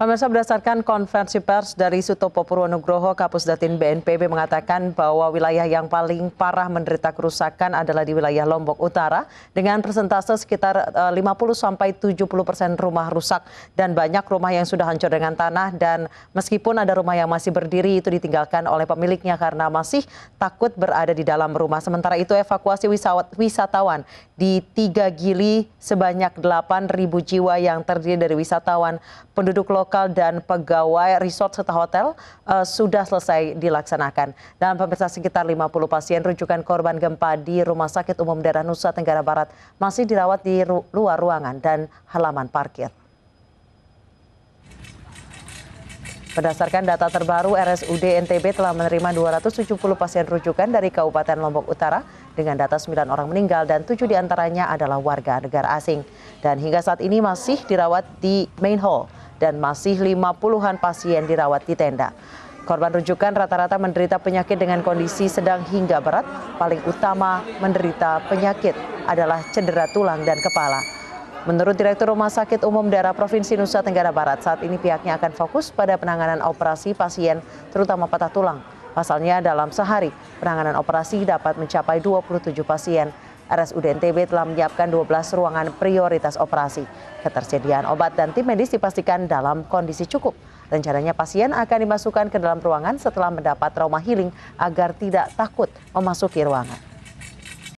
Pemirsa berdasarkan konferensi pers dari Sutopo Purwonugroho, Kapus Datin BNPB mengatakan bahwa wilayah yang paling parah menderita kerusakan adalah di wilayah Lombok Utara dengan persentase sekitar 50 eh, sampai 70 persen rumah rusak dan banyak rumah yang sudah hancur dengan tanah dan meskipun ada rumah yang masih berdiri itu ditinggalkan oleh pemiliknya karena masih takut berada di dalam rumah. Sementara itu evakuasi wisatawan di Tiga Gili sebanyak 8.000 jiwa yang terdiri dari wisatawan, penduduk lokal lokal dan pegawai resort serta hotel uh, sudah selesai dilaksanakan. Dan pemirsa sekitar 50 pasien rujukan korban gempa di Rumah Sakit Umum Daerah Nusa Tenggara Barat masih dirawat di ru luar ruangan dan halaman parkir. Berdasarkan data terbaru, RSUD NTB telah menerima 270 pasien rujukan dari Kabupaten Lombok Utara dengan data 9 orang meninggal dan 7 diantaranya adalah warga negara asing. Dan hingga saat ini masih dirawat di Main Hall dan masih 50-an pasien dirawat di tenda. Korban rujukan rata-rata menderita penyakit dengan kondisi sedang hingga berat, paling utama menderita penyakit adalah cedera tulang dan kepala. Menurut Direktur Rumah Sakit Umum Daerah Provinsi Nusa Tenggara Barat, saat ini pihaknya akan fokus pada penanganan operasi pasien, terutama patah tulang. Pasalnya dalam sehari, penanganan operasi dapat mencapai 27 pasien. RSUD NTB telah menyiapkan 12 ruangan prioritas operasi. Ketersediaan obat dan tim medis dipastikan dalam kondisi cukup. Rencananya pasien akan dimasukkan ke dalam ruangan setelah mendapat trauma healing agar tidak takut memasuki ruangan.